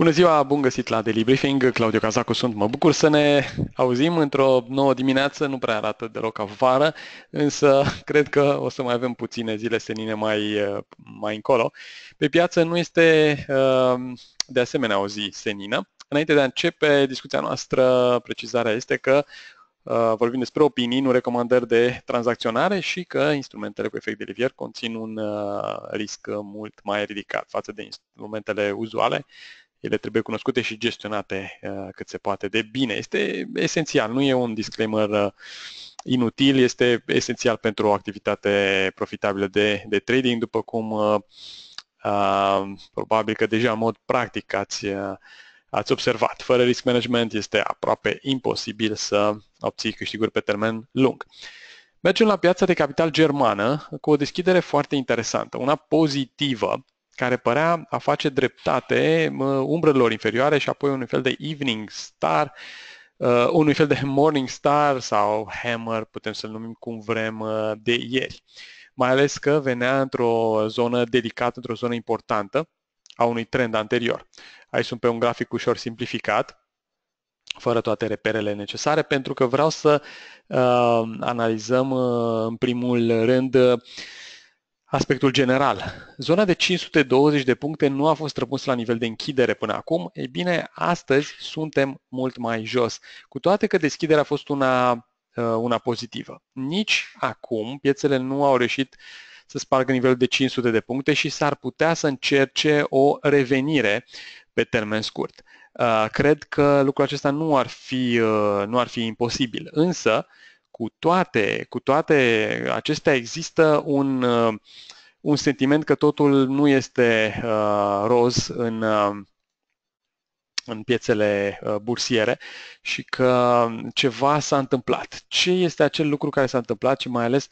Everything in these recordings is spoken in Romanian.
Bună ziua, bun găsit la Briefing, Claudiu Cazacu sunt, mă bucur să ne auzim într-o nouă dimineață, nu prea arată deloc ca vară, însă cred că o să mai avem puține zile senine mai, mai încolo. Pe piață nu este uh, de asemenea o zi senină. Înainte de a începe discuția noastră, precizarea este că uh, vorbim despre opinii, nu recomandări de tranzacționare și că instrumentele cu efect de livier conțin un uh, risc mult mai ridicat față de instrumentele uzuale ele trebuie cunoscute și gestionate uh, cât se poate de bine. Este esențial, nu e un disclaimer uh, inutil, este esențial pentru o activitate profitabilă de, de trading, după cum uh, probabil că deja în mod practic ați, ați observat. Fără risk management este aproape imposibil să obții câștiguri pe termen lung. Mergem la piața de capital germană cu o deschidere foarte interesantă, una pozitivă, care părea a face dreptate umbrelor inferioare și apoi un fel de evening star, uh, unui fel de morning star sau hammer, putem să-l numim cum vrem, uh, de ieri. Mai ales că venea într-o zonă delicată, într-o zonă importantă a unui trend anterior. Aici sunt pe un grafic ușor simplificat, fără toate reperele necesare, pentru că vreau să uh, analizăm uh, în primul rând uh, Aspectul general. Zona de 520 de puncte nu a fost răpunsă la nivel de închidere până acum. Ei bine, astăzi suntem mult mai jos, cu toate că deschiderea a fost una, uh, una pozitivă. Nici acum piețele nu au reușit să spargă nivelul de 500 de puncte și s-ar putea să încerce o revenire pe termen scurt. Uh, cred că lucrul acesta nu ar fi, uh, nu ar fi imposibil, însă cu toate, cu toate acestea există un, uh, un sentiment că totul nu este uh, roz în, uh, în piețele uh, bursiere și că ceva s-a întâmplat. Ce este acel lucru care s-a întâmplat și mai ales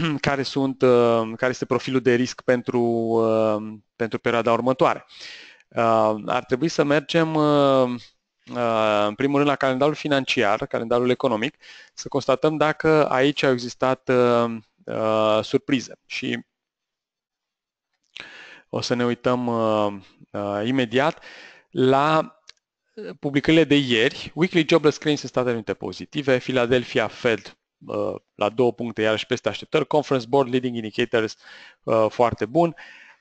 care, sunt, uh, care este profilul de risc pentru, uh, pentru perioada următoare? Uh, ar trebui să mergem uh, Uh, în primul rând la calendarul financiar, calendarul economic, să constatăm dacă aici au existat uh, uh surprize. Și o să ne uităm uh, uh, imediat la uh, publicările de ieri, Weekly Jobless Claims în Statele Unite pozitive, Philadelphia Fed uh, la două puncte, iarăși peste așteptări, Conference Board Leading Indicators uh, foarte bun, uh,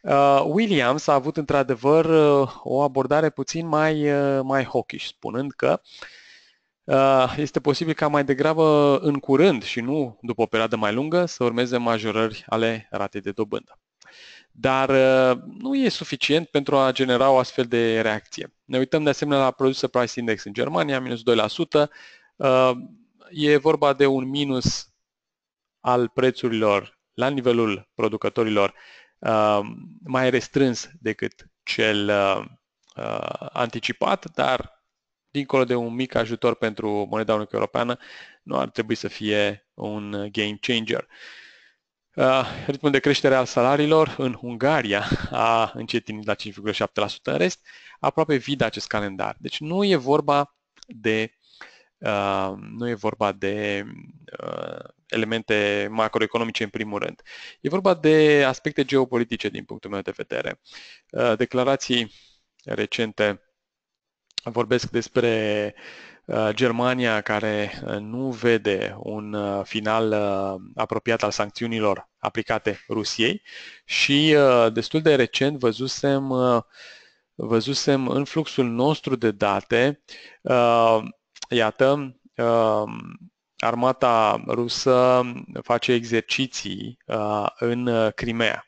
Uh, Williams a avut într-adevăr uh, o abordare puțin mai, uh, mai hawkish, spunând că este posibil ca mai degrabă în curând și nu după o perioadă mai lungă să urmeze majorări ale ratei de dobândă. Dar nu e suficient pentru a genera o astfel de reacție. Ne uităm de asemenea la produsul price index în Germania, minus 2%. E vorba de un minus al prețurilor la nivelul producătorilor Uh, mai restrâns decât cel uh, uh, anticipat, dar dincolo de un mic ajutor pentru moneda unică europeană, nu ar trebui să fie un game changer. Ritmul de creștere al salariilor în Ungaria a încetinit la 5,7%, în rest aproape vid acest calendar. Deci nu e vorba de nu e vorba de elemente macroeconomice în primul rând. E vorba de aspecte geopolitice din punctul meu de vedere. Uh, declarații recente vorbesc despre uh, Germania care uh, nu vede un final apropiat al sancțiunilor aplicate Rusiei și destul de recent văzusem, văzusem în fluxul nostru de date, iată, armata rusă face exerciții uh, în uh, Crimea.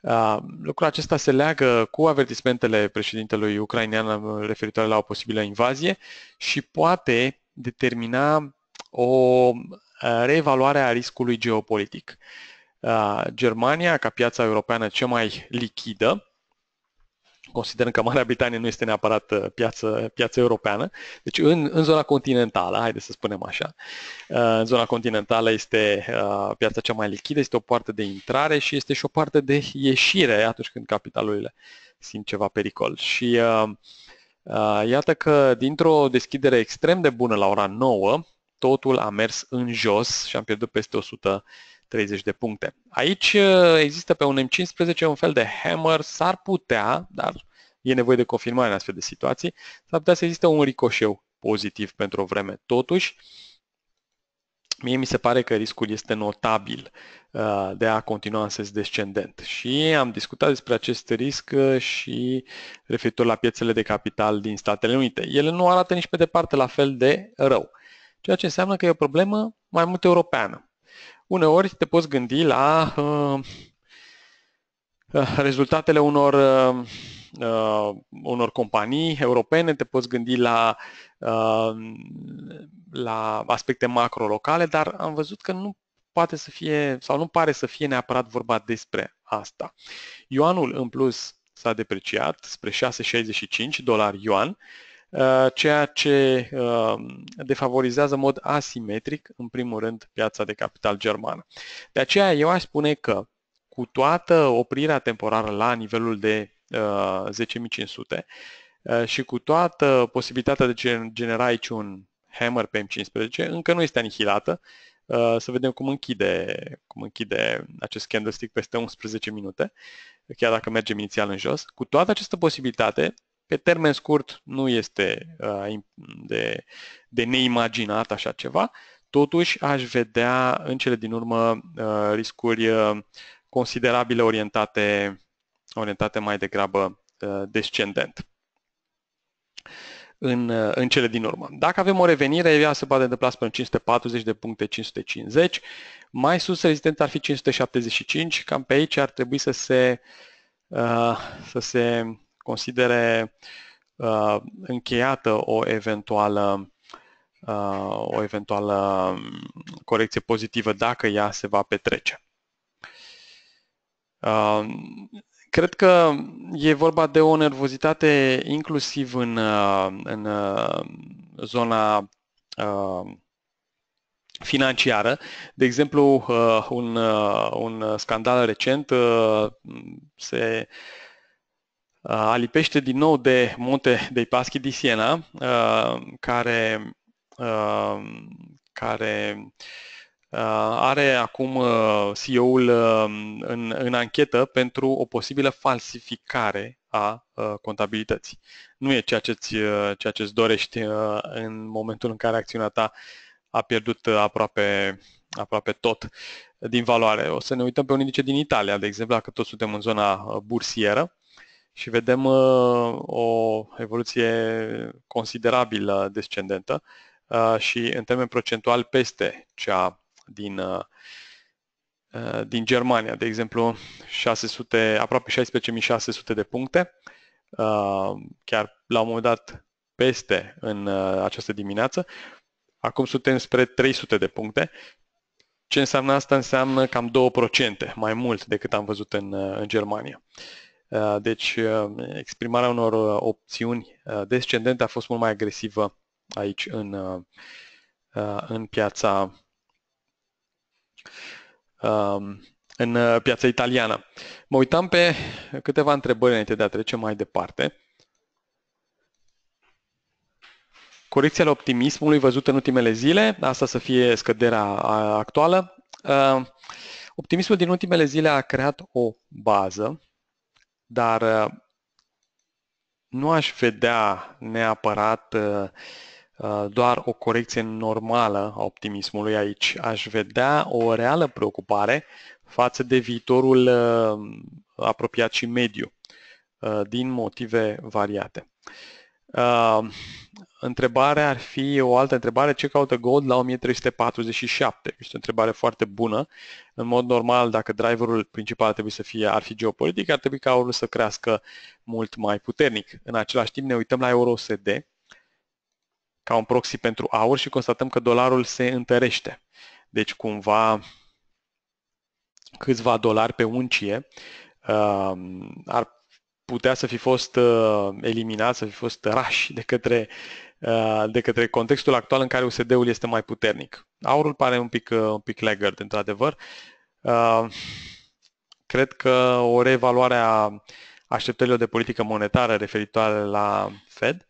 Uh, lucrul acesta se leagă cu avertismentele președintelui ucrainean referitoare la o posibilă invazie și poate determina o reevaluare a riscului geopolitic. Germania, ca piața europeană cea mai lichidă, considerând că Marea Britanie nu este neapărat uh, piață, piață europeană. Deci în, în zona continentală, haideți să spunem așa, uh, în zona continentală este uh, piața cea mai lichidă, este o parte de intrare și este și o parte de ieșire atunci când capitalurile simt ceva pericol. Și iată că dintr-o deschidere extrem de bună la ora 9, totul a mers în jos și am pierdut peste 100 30 de puncte. Aici uh, există pe un M15 un fel de hammer, s-ar putea, dar e nevoie de confirmare în astfel de situații, s-ar putea să existe un ricoșeu pozitiv pentru o vreme. Totuși, mie mi se pare că riscul este notabil uh, de a continua în sens descendent. Și am discutat despre acest risc uh, și referitor la piețele de capital din Statele Unite. Ele nu arată nici pe departe la fel de rău, ceea ce înseamnă că e o problemă mai mult europeană uneori te poți gândi la uh, uh rezultatele unor, uh, uh, unor companii europene, te poți gândi la, uh, la aspecte macro-locale, dar am văzut că nu poate să fie sau nu pare să fie neapărat vorba despre asta. Ioanul în plus s-a depreciat spre 6,65 dolari yuan Uh, ceea ce uh, defavorizează în mod asimetric, în primul rând, piața de capital germană. De aceea eu aș spune că cu toată oprirea temporară la nivelul de 10.500 uh, și cu toată posibilitatea de genera aici un hammer pe M15, încă nu este anihilată, să vedem cum închide, cum închide acest candlestick peste 11 minute, chiar dacă mergem inițial în jos. Cu toată această posibilitate, pe termen scurt nu este uh, de, de neimaginat așa ceva, totuși aș vedea în cele din urmă uh, riscuri uh, considerabile orientate, orientate mai degrabă descendent în, în cele din urmă. Dacă avem o revenire, ea se poate întâmpla spre 540 de puncte, 550. Mai sus rezistența ar fi 575, cam pe aici ar trebui să se, uh, să se considere uh, încheiată o eventuală uh, o eventuală um, corecție pozitivă dacă ea se va petrece. Uh, cred că e vorba de o nervozitate inclusiv în, uh, în uh, zona uh, financiară. De exemplu, un, un scandal recent se Uh, alipește din nou de munte dei Paschi di Siena, uh, care, uh, care are acum CEO-ul în, în anchetă pentru o posibilă falsificare a contabilității. Nu e ceea ce-ți, ceea ce-ți dorești în momentul în care acțiunea ta a pierdut aproape, aproape tot din valoare. O să ne uităm pe un indice din Italia, de exemplu, dacă tot suntem în zona bursieră și vedem uh, o evoluție considerabilă descendentă uh, și în termen procentual peste cea din, uh, din Germania, de exemplu 600, aproape 16.600 de puncte, chiar la un moment dat peste în această dimineață. Acum suntem spre 300 de puncte. Ce înseamnă asta? Înseamnă cam 2%, mai mult decât am văzut în, în Germania. Uh, Uh, deci uh, exprimarea unor uh, opțiuni descendente a fost mult mai agresivă aici în, în piața um, în piața italiană. Mă uitam pe câteva întrebări înainte de a trece mai departe. Corecția optimismului văzut în ultimele zile, asta să fie scăderea actuală. Optimismul din ultimele zile a creat o bază dar uh, nu aș vedea neapărat uh, uh, doar o corecție normală a optimismului aici. Aș vedea o reală preocupare față de viitorul apropiat și mediu, din motive variate întrebarea ar fi o altă întrebare, ce caută Gold la 1347? Este o întrebare foarte bună. În mod normal, dacă driverul principal ar trebui să fie, ar fi geopolitic, ar trebui ca aurul să crească mult mai puternic. În același timp ne uităm la euro USD ca un proxy pentru aur și constatăm că dolarul se întărește. Deci cumva câțiva dolari pe uncie uh, ar putea să fi fost uh, eliminat, să fi fost rași de către Uh, de către contextul actual în care USD-ul este mai puternic. Aurul pare un pic, uh, un pic laggard, într-adevăr. Uh, cred că o reevaluare a așteptărilor de politică monetară referitoare la Fed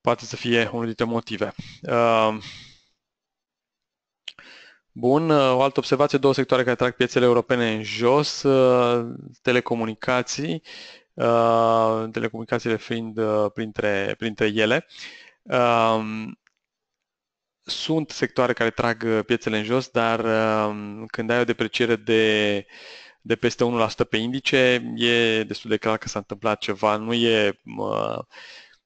poate să fie unul dintre motive. Bun, o altă observație, două sectoare care trag piețele europene în jos, telecomunicații, telecomunicațiile fiind printre, printre ele. Um, sunt sectoare care trag uh, piețele în jos, dar um, când ai o depreciere de, de peste 1% pe indice, e destul de clar că s-a întâmplat ceva. Nu e uh,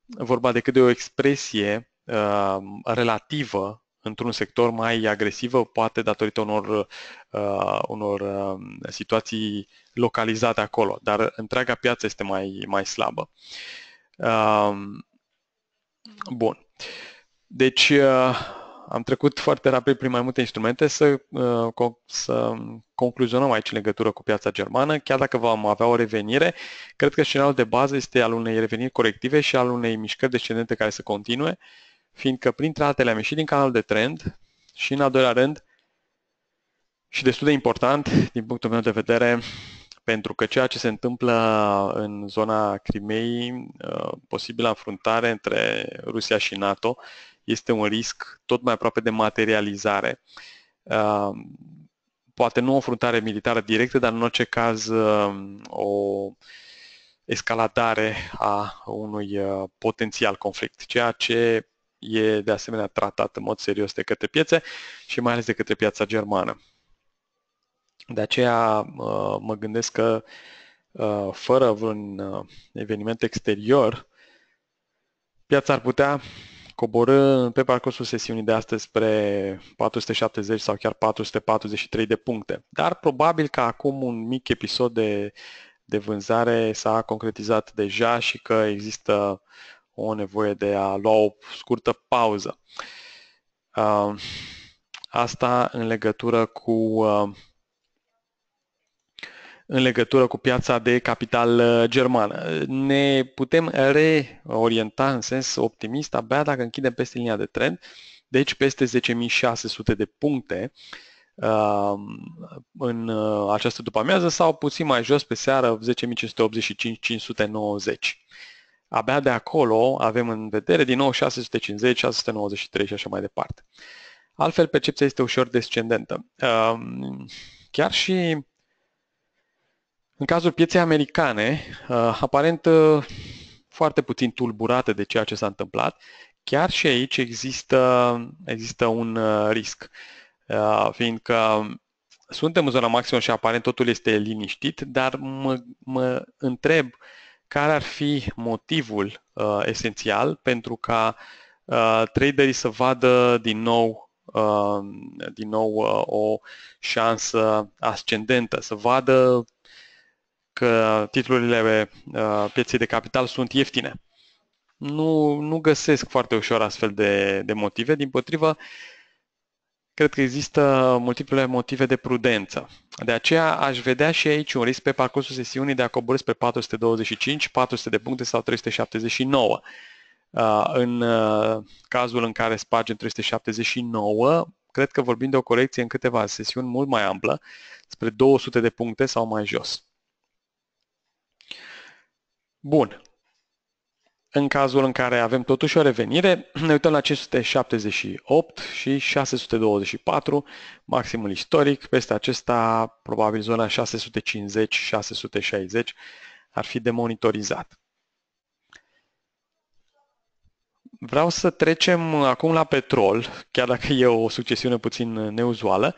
vorba decât de o expresie uh, relativă într-un sector mai agresivă, poate datorită unor, uh, unor uh, situații localizate acolo, dar întreaga piață este mai, mai slabă. Uh, Bun. Deci uh, am trecut foarte rapid prin mai multe instrumente să, uh, co- să concluzionăm aici legătură cu piața germană. Chiar dacă vom avea o revenire, cred că scenariul de bază este al unei reveniri corective și al unei mișcări descendente care să continue, fiindcă printre altele am ieșit din canalul de trend și în al doilea rând și destul de important din punctul meu de vedere pentru că ceea ce se întâmplă în zona Crimeei, uh, posibilă înfruntare între Rusia și NATO, este un risc tot mai aproape de materializare. Uh, poate nu o înfruntare militară directă, dar în orice caz uh, o escaladare a unui potențial conflict, ceea ce e de asemenea tratat în mod serios de către piețe și mai ales de către piața germană. De aceea mă gândesc că ă, fără vreun ă, eveniment exterior, piața ar putea coborâ pe parcursul sesiunii de astăzi spre 470 sau chiar 443 de puncte. Dar probabil că acum un mic episod de, de vânzare s-a concretizat deja și că există o nevoie de a lua o scurtă pauză. Ă, asta în legătură cu în legătură cu piața de capital uh, germană. Ne putem reorienta în sens optimist abia dacă închidem peste linia de trend, deci peste 10.600 de puncte um, în uh, această după-amiază sau puțin mai jos pe seară 10.585-590. Abia de acolo avem în vedere din nou 650, 693 și așa mai departe. Altfel, percepția este ușor descendentă. Um, chiar și în cazul pieței americane, uh, aparent uh, foarte puțin tulburată de ceea ce s-a întâmplat, chiar și aici există, există un uh, risc, fiindcă suntem în zona maximă și aparent totul este liniștit, dar mă, mă întreb care ar fi motivul uh, esențial pentru ca uh, traderii să vadă din nou uh, din nou uh, o șansă ascendentă, să vadă că titlurile uh, pieței de capital sunt ieftine. Nu, nu găsesc foarte ușor astfel de, de motive, din potrivă, cred că există multiple motive de prudență. De aceea aș vedea și aici un risc pe parcursul sesiunii de a coborâ spre 425, 400 de puncte sau 379. Uh, în uh, cazul în care spargem 379, cred că vorbim de o corecție în câteva sesiuni mult mai amplă, spre 200 de puncte sau mai jos. Bun. În cazul în care avem totuși o revenire, ne uităm la 578 și 624, maximul istoric. Peste acesta, probabil zona 650-660 ar fi de monitorizat. Vreau să trecem acum la petrol, chiar dacă e o succesiune puțin neuzuală,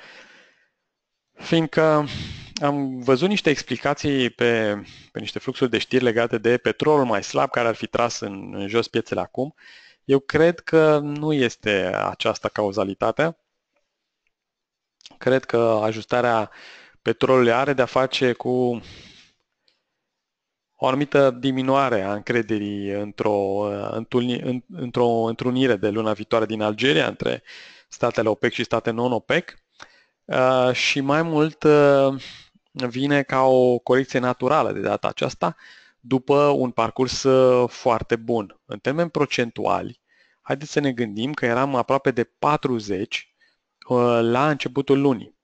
fiindcă am văzut niște explicații pe, pe niște fluxuri de știri legate de petrolul mai slab care ar fi tras în, în jos piețele acum. Eu cred că nu este aceasta cauzalitatea. Cred că ajustarea petrolului are de-a face cu o anumită diminuare a încrederii într-o, într-o întrunire de luna viitoare din Algeria între statele OPEC și state non-OPEC. Uh, și mai mult uh, vine ca o corecție naturală de data aceasta după un parcurs uh, foarte bun. În termeni procentuali, haideți să ne gândim că eram aproape de 40 uh, la începutul lunii.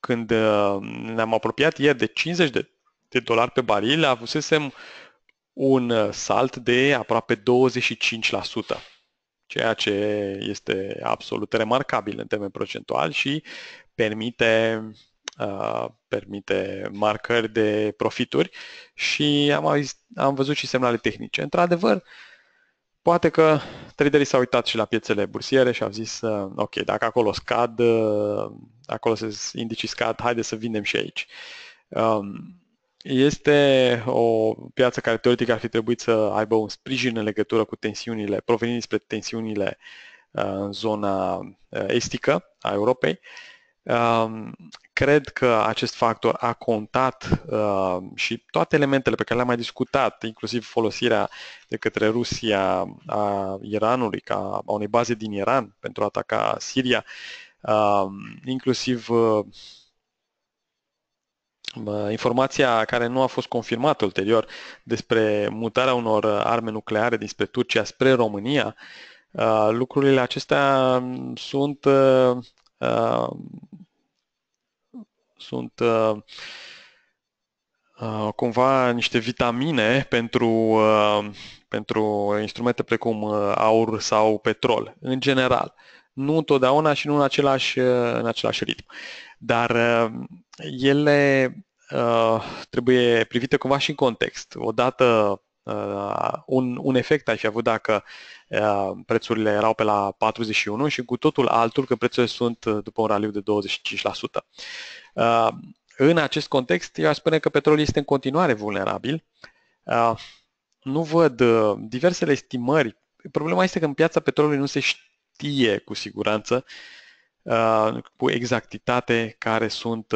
Când uh, ne-am apropiat ieri de 50 de, de dolari pe baril, avusesem un salt de aproape 25%, ceea ce este absolut remarcabil în termeni procentuali și permite Uh, permite marcări de profituri și am, am văzut și semnale tehnice. Într-adevăr, poate că traderii s-au uitat și la piețele bursiere și au zis, uh, ok, dacă acolo scad, uh, acolo se indicii scad, haide să vindem și aici. Um, este o piață care teoretic ar fi trebuit să aibă un sprijin în legătură cu tensiunile, provenind spre tensiunile în zona estică a Europei, um, cred că acest factor a contat uh, și toate elementele pe care le-am mai discutat, inclusiv folosirea de către Rusia a Iranului, ca a unei baze din Iran pentru a ataca Siria, uh, inclusiv uh, informația care nu a fost confirmată ulterior despre mutarea unor arme nucleare dinspre Turcia spre România, uh, lucrurile acestea sunt uh, uh, sunt uh, uh, cumva niște vitamine pentru, uh, pentru instrumente precum aur sau petrol, în general. Nu întotdeauna și nu în același, în același ritm. Dar ele trebuie privite cumva și în context. Odată Uh, un, un efect aș fi avut dacă uh, prețurile erau pe la 41 și cu totul altul că prețurile sunt după un raliu de 25%. Uh, în acest context, eu aș spune că petrolul este în continuare vulnerabil. Uh, nu văd uh, diversele estimări. Problema este că în piața petrolului nu se știe cu siguranță cu exactitate care sunt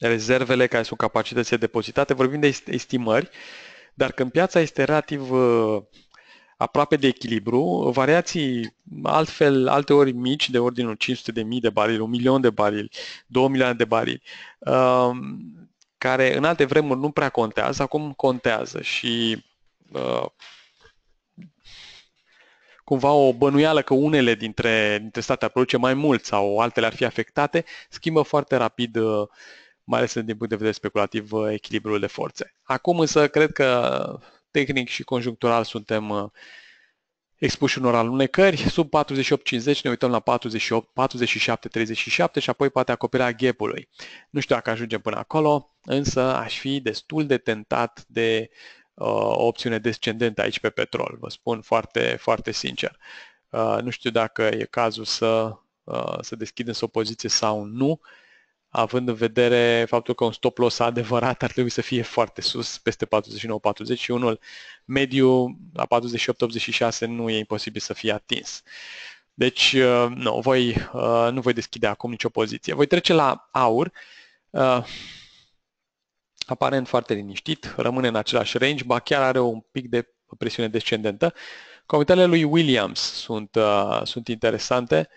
rezervele, care sunt capacitățile depozitate. Vorbim de estimări, dar când piața este relativ aproape de echilibru, variații altfel, alte ori mici, de ordinul 500 de mii de barili, un milion de barili, 2 milioane de barili, um, care în alte vremuri nu prea contează, acum contează și uh, cumva o bănuială că unele dintre, dintre state ar produce mai mult sau altele ar fi afectate, schimbă foarte rapid uh, mai ales din punct de vedere speculativ, uh, echilibrul de forțe. Acum însă cred că tehnic și conjunctural suntem uh, expuși unor alunecări. Sub 48.50 ne uităm la 48, 47, 37 și apoi poate gap-ului. Nu știu dacă ajungem până acolo, însă aș fi destul de tentat de uh, o opțiune descendentă aici pe petrol, vă spun foarte, foarte sincer. Uh, nu știu dacă e cazul să, uh, să deschidem o poziție sau nu. Uh, având în vedere faptul că un stop loss adevărat ar trebui să fie foarte sus, peste 49-41, mediu la 48-86 nu e imposibil să fie atins. Deci uh, nu, voi, uh, nu voi deschide acum nicio poziție. Voi trece la aur, uh, aparent foarte liniștit, rămâne în același range, ba chiar are un pic de presiune descendentă. Comentariile lui Williams sunt, sunt interesante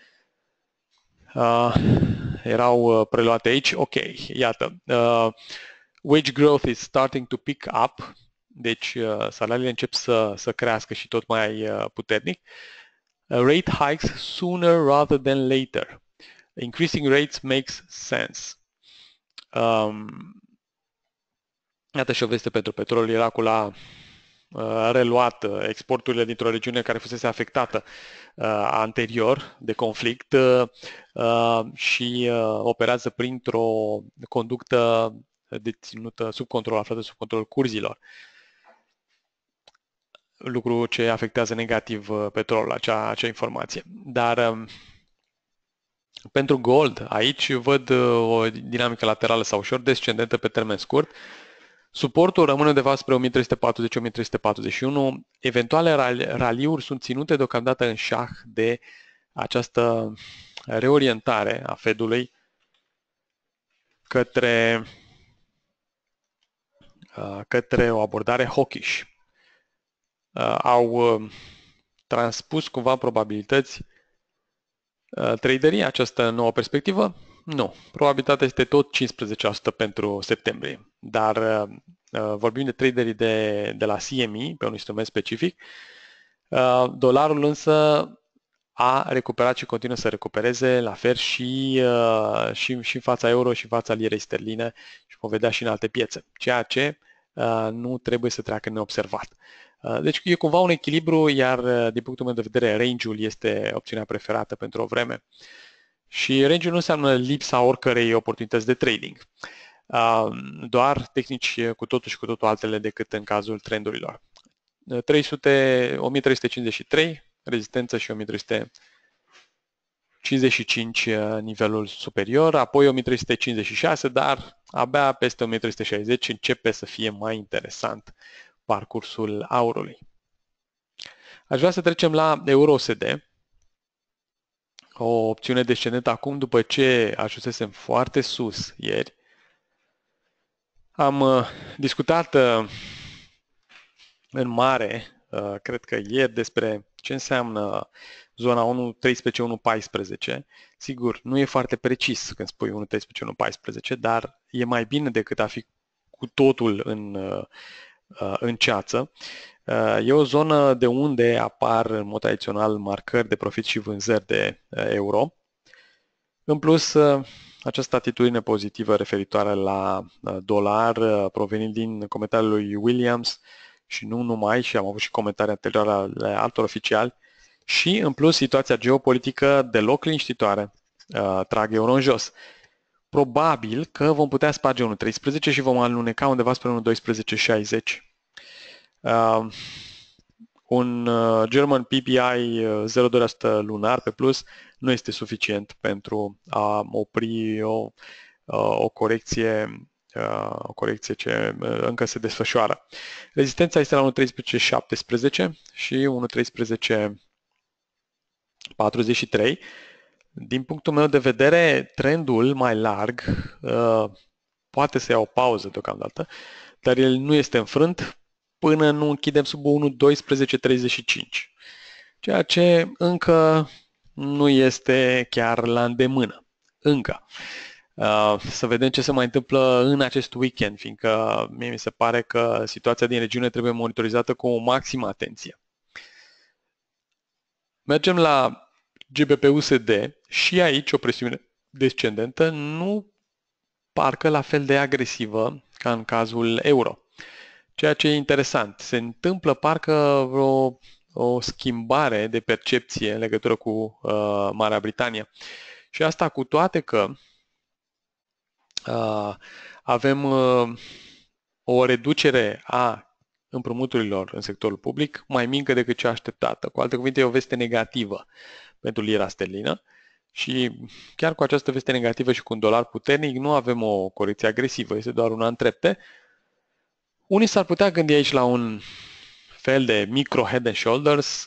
erau uh, preluate aici, ok, iată. Uh, wage growth is starting to pick up, deci uh, salariile încep să, să crească și tot mai uh, puternic. Uh, rate hikes sooner rather than later. Increasing rates makes sense. Um, iată și o veste pentru petrol, era cu la reluat uh, exporturile dintr-o regiune care fusese afectată uh, anterior de conflict uh, și operează printr-o conductă deținută sub control, aflată sub control curzilor lucru ce afectează negativ petrolul, acea, acea informație. Dar um, pentru gold, aici văd o dinamică laterală sau ușor descendentă pe termen scurt, Suportul rămâne undeva spre 1340-1341. Eventuale raliuri sunt ținute deocamdată în șah de această reorientare a Fedului către, uh, către o abordare hawkish. Uh, au uh, transpus cumva probabilități traderii această nouă perspectivă nu. Probabilitatea este tot 15% pentru septembrie. Dar uh, uh, vorbim de traderii de, de la CME, pe un instrument specific. Uh, dolarul însă a recuperat și continuă să recupereze, la fel și, uh, și, și în fața euro și în fața lirei sterline și vom vedea și în alte piețe, ceea ce uh, nu trebuie să treacă neobservat. Uh, deci e cumva un echilibru, iar uh, din punctul meu de vedere range-ul este opțiunea preferată pentru o vreme. Uh, și range nu înseamnă lipsa oricărei oportunități de trading, doar tehnici cu totul și cu totul altele decât în cazul trendurilor. 300, 1353 rezistență și 1355 uh, nivelul superior, apoi 1356, dar abia peste 1360 începe să fie mai interesant parcursul aurului. Aș vrea să trecem la EUROSD, o opțiune descendentă acum după ce ajunsesem foarte sus ieri. Am uh, discutat uh, în mare, uh, cred că ieri, despre ce înseamnă zona 1.13.1.14. Sigur, nu e foarte precis când spui 1.13.1.14, dar e mai bine decât a fi cu totul în Uh, în ceață. Uh, e o zonă de unde apar în mod tradițional marcări de profit și vânzări de uh, euro. În plus, această atitudine pozitivă referitoare la dolar provenind din comentariul lui Williams și nu numai, și am avut și comentarii anterioare ale altor oficiali, și în plus situația geopolitică deloc liniștitoare trag euro în jos probabil că vom putea sparge 1.13 și vom aluneca undeva spre 1.12.60. Uh, un uh, German PPI 0,2% uh, lunar pe plus nu este suficient pentru a opri o, uh, o corecție o corecție ce încă se desfășoară. Rezistența este la 1.13.17 și 1.13.43 din punctul meu de vedere, trendul mai larg uh, poate să ia o pauză deocamdată, dar el nu este înfrânt până nu închidem sub 1.12.35, ceea ce încă nu este chiar la îndemână. Încă. Uh, să vedem ce se mai întâmplă în acest weekend, fiindcă mie mi se pare că situația din regiune trebuie monitorizată cu o maximă atenție. Mergem la GBP-USD, și aici o presiune descendentă, nu parcă la fel de agresivă ca în cazul euro. Ceea ce e interesant, se întâmplă parcă vreo o schimbare de percepție în legătură cu uh, Marea Britanie. Și asta cu toate că uh, avem uh, o reducere a împrumuturilor în sectorul public mai mică decât cea așteptată. Cu alte cuvinte, e o veste negativă. Uh, pentru lira sterlină. Și chiar cu această veste negativă și cu un dolar puternic, nu avem o corecție agresivă, este doar una în trepte. Unii s-ar putea gândi aici la un fel de micro head and shoulders.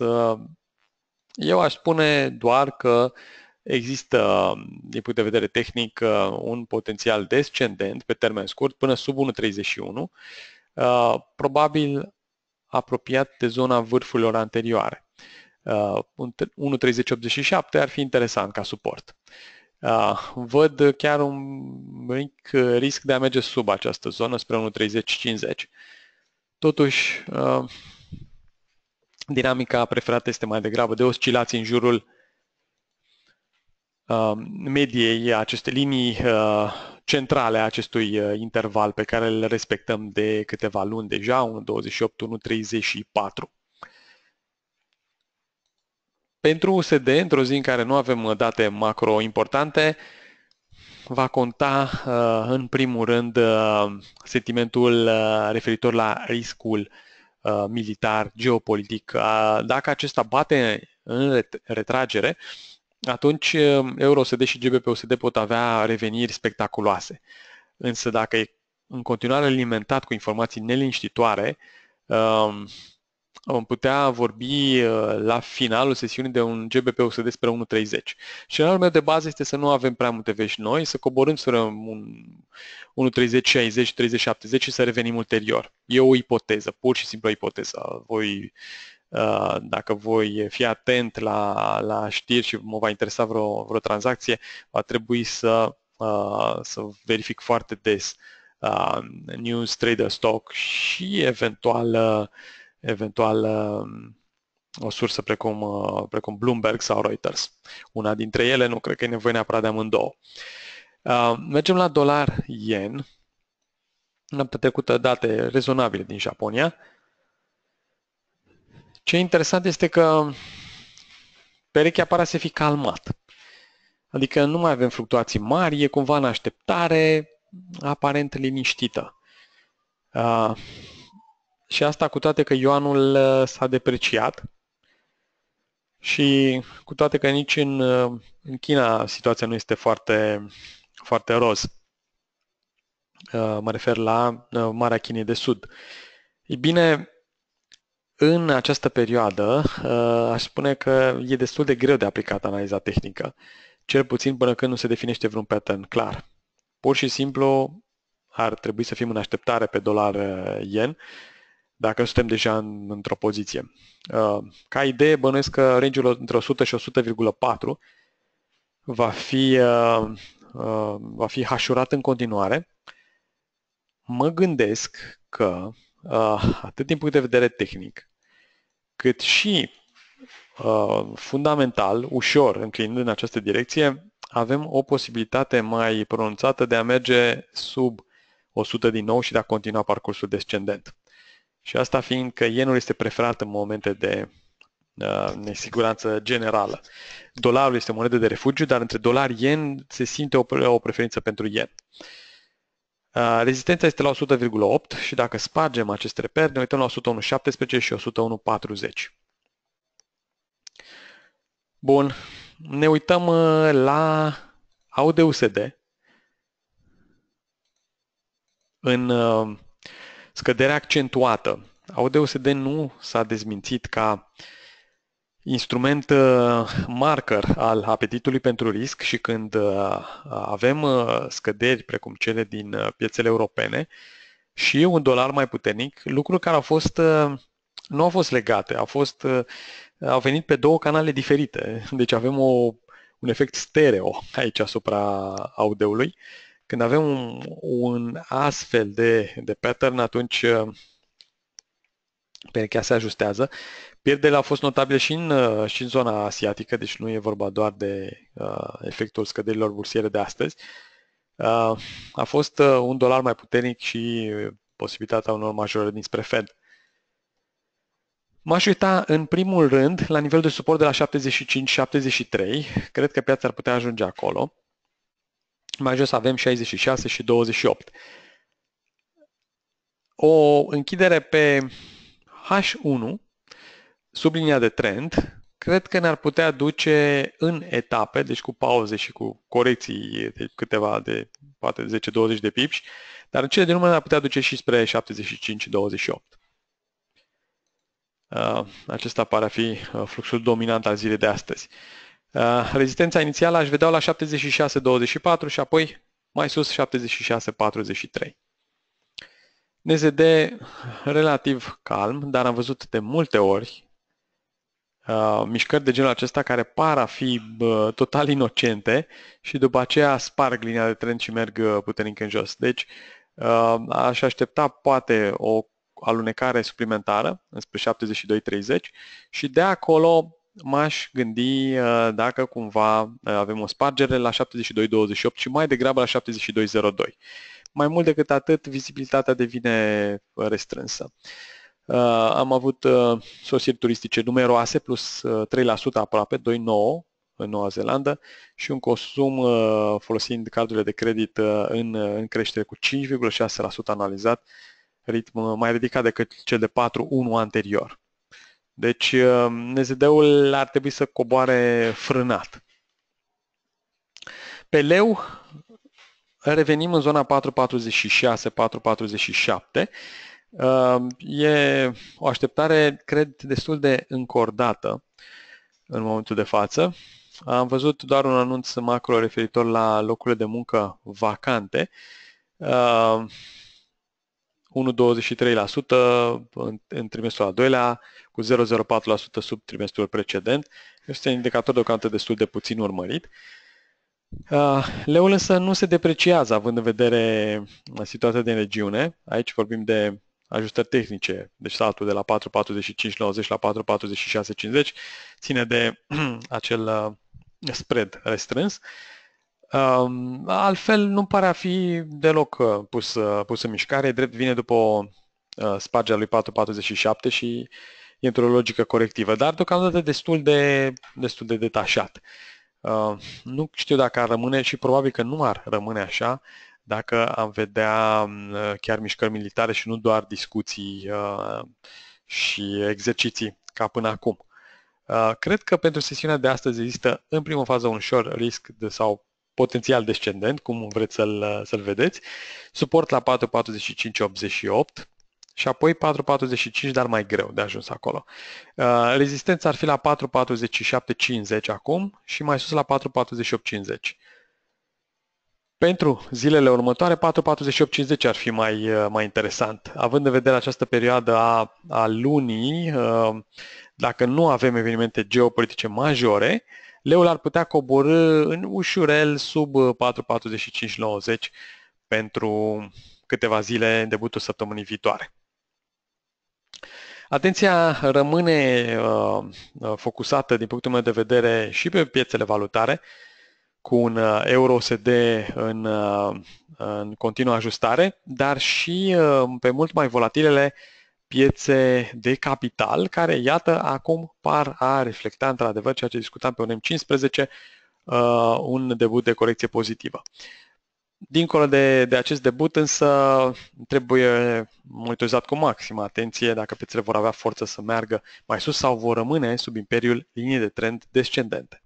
Eu aș spune doar că există, din punct de vedere tehnic, un potențial descendent pe termen scurt până sub 1,31, probabil apropiat de zona vârfurilor anterioare. 1.3087 uh, ar fi interesant ca suport. Uh, văd chiar un mic risc de a merge sub această zonă, spre 1.3050. Totuși, uh, dinamica preferată este mai degrabă de oscilații în jurul mediei aceste linii centrale a acestui interval pe care îl respectăm de câteva luni deja, 1.28, 1.34. Pentru USD, într-o zi în care nu avem uh, date macro importante, va conta uh, în primul rând uh, sentimentul referitor la riscul militar, geopolitic. Dacă acesta bate în retragere, atunci EUROSD și GBP-USD pot avea reveniri spectaculoase. Însă dacă e în continuare alimentat cu informații neliniștitoare, vom putea vorbi uh, la finalul sesiunii de un GBP USD spre 1.30. Scenariul meu de bază este să nu avem prea multe vești noi, să coborâm spre un 1.30, 60, 30, 70 și să revenim ulterior. E o ipoteză, pur și simplu o ipoteză. Voi, uh, dacă voi fi atent la, la știri și mă va interesa vreo, vreo tranzacție, va trebui să, uh, să verific foarte des news, trader stock și eventual uh, eventual um, o sursă precum, uh, precum Bloomberg sau Reuters. Una dintre ele, nu cred că e nevoie neapărat de amândouă. Uh, mergem la dolar-yen. Noaptea trecută date rezonabile din Japonia. Ce e interesant este că perechea pare să fi calmat. Adică nu mai avem fluctuații mari, e cumva în așteptare, aparent liniștită. Uh, și asta cu toate că Ioanul uh, s-a depreciat și cu toate că nici în, uh, în China situația nu este foarte, foarte roz. Uh, mă refer la Marea Chinei de Sud. Ei bine, în această perioadă aș spune că e destul de greu de aplicat analiza tehnică, cel puțin până când nu se definește vreun pattern clar. Pur și simplu ar trebui să fim în așteptare pe dolar yen dacă suntem deja în, într-o poziție. Uh, ca idee, bănuiesc că range-ul între 100 și 100,4 va fi, uh, uh, va fi hașurat în continuare. Mă gândesc că, atât din punct de vedere tehnic, cât și fundamental, ușor, înclinând în această direcție, avem o posibilitate mai pronunțată de a merge sub 100 din nou și de a continua parcursul descendent. Și asta fiind că yenul este preferat în momente de uh, nesiguranță generală. Dolarul este o monedă de refugiu, dar între dolar-yen se simte o, preferință pentru yen. Uh, rezistența este la 100,8 și dacă spargem acest reper, ne uităm la 101,17 și 101,40. Bun, ne uităm uh, la AUD-USD în uh, scădere accentuată. AUDOSD nu s-a dezmințit ca instrument uh, marker al apetitului pentru risc și când uh, avem uh, scăderi precum cele din piețele europene și un dolar mai puternic, lucruri care au fost nu au fost legate, au fost au venit pe două canale diferite. Deci avem o, un efect stereo aici asupra audeului. Când avem un, un astfel de, de pattern, atunci uh, perechea se ajustează. Pierderile au fost notabile și în, uh, și în zona asiatică, deci nu e vorba doar de uh, efectul scăderilor bursiere de astăzi. Uh, a fost uh, un dolar mai puternic și uh, posibilitatea unor majorări dinspre Fed. M-aș uita în primul rând la nivelul de suport de la 75-73. Cred că piața ar putea ajunge acolo. Mai jos avem 66 și 28. O închidere pe H1, sub linia de trend, cred că ne-ar putea duce în etape, deci cu pauze și cu corecții de câteva de poate 10-20 de pips, dar în cele din urmă ne-ar putea duce și spre 75-28. Uh, acesta pare a fi uh, fluxul dominant al zilei de astăzi. Ah, rezistența inițială aș vedea la 76,24 și apoi mai sus 76,43. NZD relativ calm, dar am văzut de multe ori uh, mișcări de genul acesta care par a fi uh, total inocente și după aceea sparg linia de trend și merg puternic în jos. Deci uh, aș aștepta poate o alunecare suplimentară înspre 72.30 și de acolo m-aș gândi uh, dacă cumva uh, avem o spargere la 72.28 și mai degrabă la 72.02. Mai mult decât atât, vizibilitatea devine restrânsă. Uh, am avut uh, sosiri turistice numeroase, plus uh, 3% aproape, 2,9 în Noua Zeelandă și un consum uh, folosind cardurile de credit uh, în, uh, în creștere cu 5,6% analizat, ritm mai ridicat decât cel de 4,1 anterior. Deci uh, NZD-ul ar trebui să coboare frânat. Pe leu revenim în zona 446-447. Uh, e o așteptare, cred, destul de încordată în momentul de față. Am văzut doar un anunț macro referitor la locurile de muncă vacante. Uh, 1,23% în, în trimestrul al doilea, cu 0,04% sub trimestrul precedent. Este un indicator deocamdată destul de puțin urmărit. Ah, leul însă nu se depreciază având în vedere uh, situația din regiune. Aici vorbim de ajustări tehnice, deci saltul de la 4,45-90 la 4,46-50 ține de acel uh, spread restrâns. Uh, Altfel, nu pare a fi deloc uh, pus, uh, pus în mișcare, drept vine după o uh, spargerea lui 447 și e într-o logică corectivă, dar deocamdată destul de, destul de detașat. Nu știu dacă ar rămâne și probabil că nu ar rămâne așa dacă am vedea um, chiar mișcări militare și nu doar discuții și exerciții ca până acum. Cred că pentru sesiunea de astăzi există în prima fază un short risk de, sau potențial descendent, cum vreți să-l, să vedeți, suport la 4.45.88 și apoi 4.45, dar mai greu de ajuns acolo. Uh, rezistența ar fi la 4.47.50 acum și mai sus la 4.48.50. Pentru zilele următoare, 4.48.50 ar fi mai, uh, mai interesant. Având în vedere această perioadă a, a lunii, uh, dacă nu avem evenimente geopolitice majore, leul ar putea coborâ în ușurel sub 445 uh, 4,45-90 pentru câteva zile în debutul săptămânii viitoare. Atenția rămâne uh, uh, focusată din punctul meu de vedere și pe piețele valutare, cu un uh, euro în, uh, în continuă ajustare, dar și uh, pe mult mai volatilele uh, piețe de capital, care, iată, acum par a reflecta într-adevăr ceea ce discutam pe un uh, M15, un debut de corecție pozitivă. Dincolo de, de acest debut, însă, trebuie monitorizat cu maximă atenție dacă piețele vor avea forță să meargă mai sus sau vor rămâne sub imperiul liniei de trend descendente.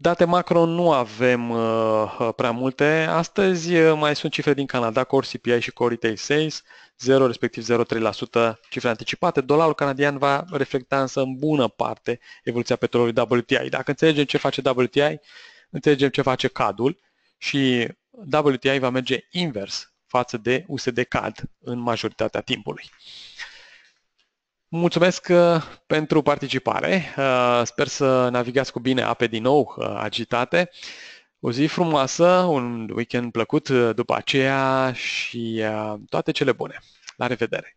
Date macro nu avem uh, uh, prea multe. Astăzi uh, mai sunt cifre din Canada, Core CPI și Core Retail Sales, 0 respectiv 0,3% cifre anticipate. Dolarul canadian va reflecta însă în bună parte evoluția petrolului WTI. Dacă înțelegem ce face WTI, înțelegem ce face CAD-ul și WTI va merge invers față de USD-CAD în majoritatea timpului. Mulțumesc uh, pentru participare. Uh, sper să navigați cu bine ape din nou uh, agitate. O zi frumoasă, un weekend plăcut după aceea și toate cele bune. La revedere!